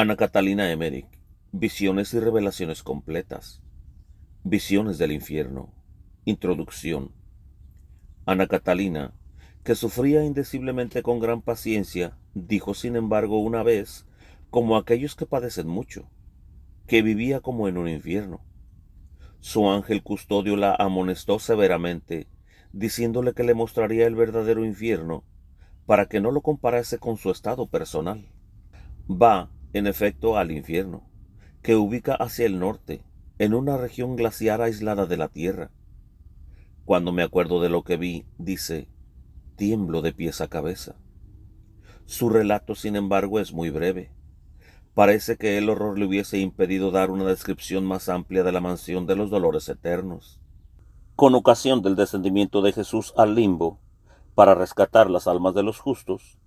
Ana Catalina Emmerich, Visiones y Revelaciones Completas, Visiones del Infierno, Introducción. Ana Catalina, que sufría indeciblemente con gran paciencia, dijo sin embargo una vez, como aquellos que padecen mucho, que vivía como en un infierno. Su ángel custodio la amonestó severamente, diciéndole que le mostraría el verdadero infierno, para que no lo comparase con su estado personal. Va, en efecto, al infierno, que ubica hacia el norte, en una región glaciar aislada de la Tierra. Cuando me acuerdo de lo que vi, dice, tiemblo de pies a cabeza. Su relato, sin embargo, es muy breve. Parece que el horror le hubiese impedido dar una descripción más amplia de la mansión de los dolores eternos. Con ocasión del descendimiento de Jesús al limbo, para rescatar las almas de los justos,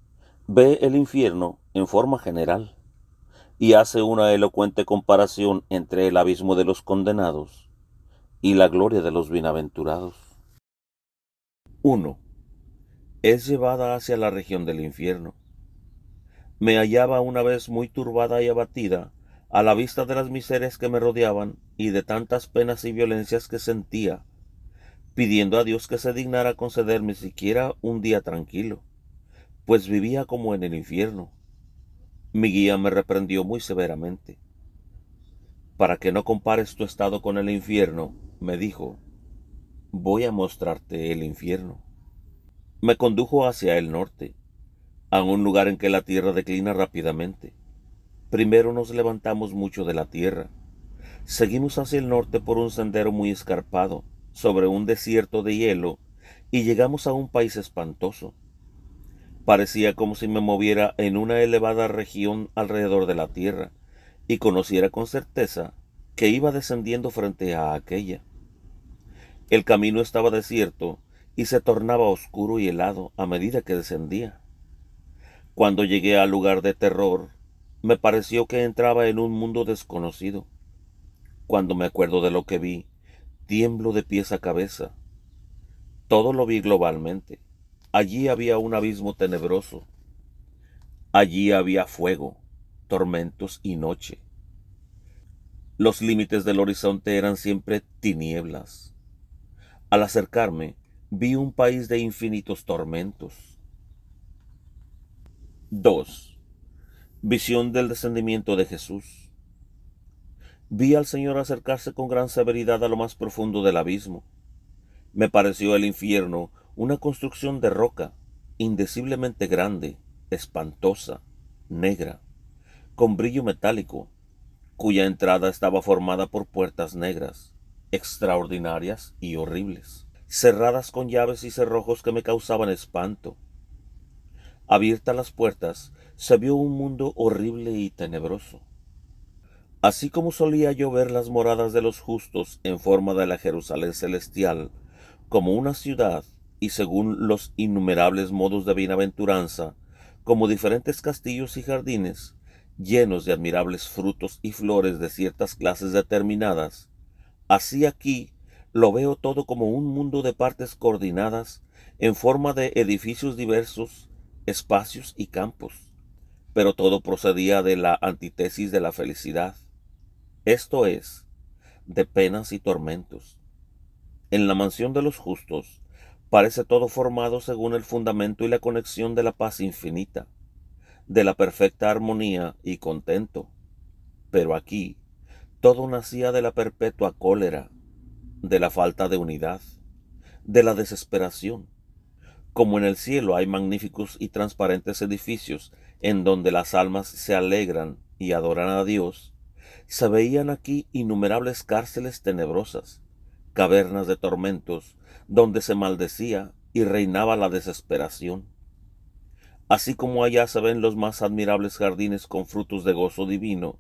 ve el infierno en forma general y hace una elocuente comparación entre el abismo de los condenados y la gloria de los bienaventurados. 1. Es llevada hacia la región del infierno. Me hallaba una vez muy turbada y abatida a la vista de las miserias que me rodeaban y de tantas penas y violencias que sentía, pidiendo a Dios que se dignara concederme siquiera un día tranquilo, pues vivía como en el infierno mi guía me reprendió muy severamente. Para que no compares tu estado con el infierno, me dijo, voy a mostrarte el infierno. Me condujo hacia el norte, a un lugar en que la tierra declina rápidamente. Primero nos levantamos mucho de la tierra. Seguimos hacia el norte por un sendero muy escarpado, sobre un desierto de hielo, y llegamos a un país espantoso. Parecía como si me moviera en una elevada región alrededor de la Tierra y conociera con certeza que iba descendiendo frente a aquella. El camino estaba desierto y se tornaba oscuro y helado a medida que descendía. Cuando llegué al lugar de terror, me pareció que entraba en un mundo desconocido. Cuando me acuerdo de lo que vi, tiemblo de pies a cabeza. Todo lo vi globalmente Allí había un abismo tenebroso. Allí había fuego, tormentos y noche. Los límites del horizonte eran siempre tinieblas. Al acercarme, vi un país de infinitos tormentos. 2. Visión del descendimiento de Jesús. Vi al Señor acercarse con gran severidad a lo más profundo del abismo. Me pareció el infierno una construcción de roca, indeciblemente grande, espantosa, negra, con brillo metálico, cuya entrada estaba formada por puertas negras, extraordinarias y horribles, cerradas con llaves y cerrojos que me causaban espanto. Abiertas las puertas, se vio un mundo horrible y tenebroso. Así como solía yo ver las moradas de los justos en forma de la Jerusalén celestial, como una ciudad y según los innumerables modos de bienaventuranza, como diferentes castillos y jardines, llenos de admirables frutos y flores de ciertas clases determinadas, así aquí lo veo todo como un mundo de partes coordinadas en forma de edificios diversos, espacios y campos, pero todo procedía de la antítesis de la felicidad, esto es, de penas y tormentos. En la mansión de los justos, Parece todo formado según el fundamento y la conexión de la paz infinita, de la perfecta armonía y contento. Pero aquí, todo nacía de la perpetua cólera, de la falta de unidad, de la desesperación. Como en el cielo hay magníficos y transparentes edificios en donde las almas se alegran y adoran a Dios, se veían aquí innumerables cárceles tenebrosas, cavernas de tormentos, donde se maldecía y reinaba la desesperación. Así como allá se ven los más admirables jardines con frutos de gozo divino,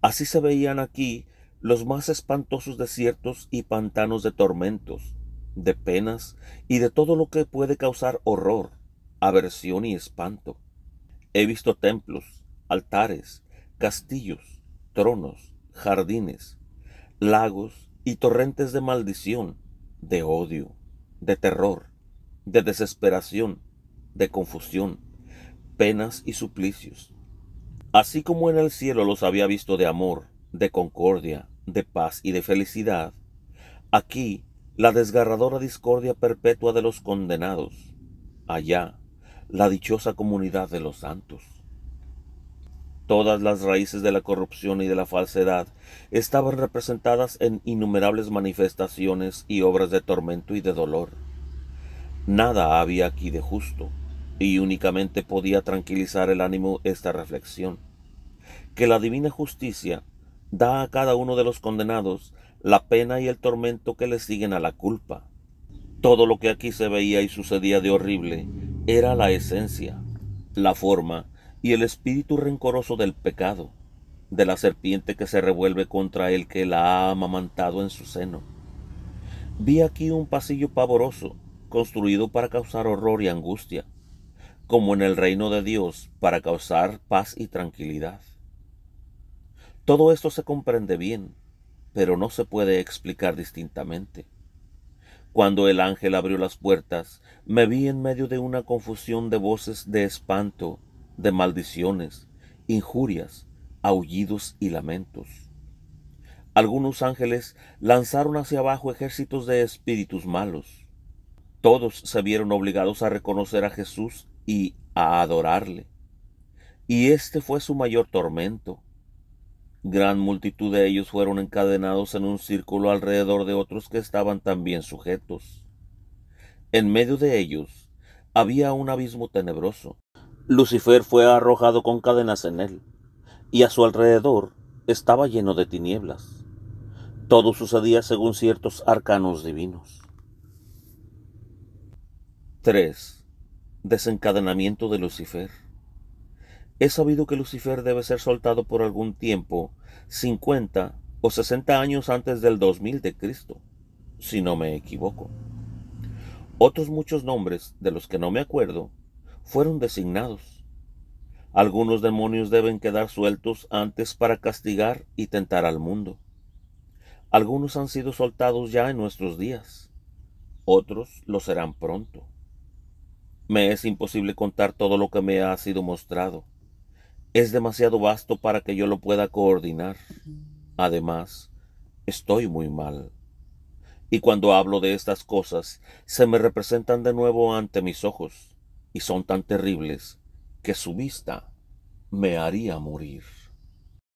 así se veían aquí los más espantosos desiertos y pantanos de tormentos, de penas y de todo lo que puede causar horror, aversión y espanto. He visto templos, altares, castillos, tronos, jardines, lagos y torrentes de maldición, de odio, de terror, de desesperación, de confusión, penas y suplicios. Así como en el cielo los había visto de amor, de concordia, de paz y de felicidad, aquí la desgarradora discordia perpetua de los condenados, allá la dichosa comunidad de los santos. Todas las raíces de la corrupción y de la falsedad estaban representadas en innumerables manifestaciones y obras de tormento y de dolor. Nada había aquí de justo, y únicamente podía tranquilizar el ánimo esta reflexión, que la divina justicia da a cada uno de los condenados la pena y el tormento que le siguen a la culpa. Todo lo que aquí se veía y sucedía de horrible era la esencia, la forma y el espíritu rencoroso del pecado, de la serpiente que se revuelve contra el que la ha amamantado en su seno. Vi aquí un pasillo pavoroso, construido para causar horror y angustia, como en el reino de Dios, para causar paz y tranquilidad. Todo esto se comprende bien, pero no se puede explicar distintamente. Cuando el ángel abrió las puertas, me vi en medio de una confusión de voces de espanto de maldiciones, injurias, aullidos y lamentos. Algunos ángeles lanzaron hacia abajo ejércitos de espíritus malos. Todos se vieron obligados a reconocer a Jesús y a adorarle. Y este fue su mayor tormento. Gran multitud de ellos fueron encadenados en un círculo alrededor de otros que estaban también sujetos. En medio de ellos había un abismo tenebroso, Lucifer fue arrojado con cadenas en él, y a su alrededor estaba lleno de tinieblas. Todo sucedía según ciertos arcanos divinos. 3. Desencadenamiento de Lucifer. He sabido que Lucifer debe ser soltado por algún tiempo, 50 o 60 años antes del 2000 de Cristo, si no me equivoco. Otros muchos nombres, de los que no me acuerdo, fueron designados. Algunos demonios deben quedar sueltos antes para castigar y tentar al mundo. Algunos han sido soltados ya en nuestros días, otros lo serán pronto. Me es imposible contar todo lo que me ha sido mostrado. Es demasiado vasto para que yo lo pueda coordinar. Además, estoy muy mal. Y cuando hablo de estas cosas, se me representan de nuevo ante mis ojos y son tan terribles que su vista me haría morir.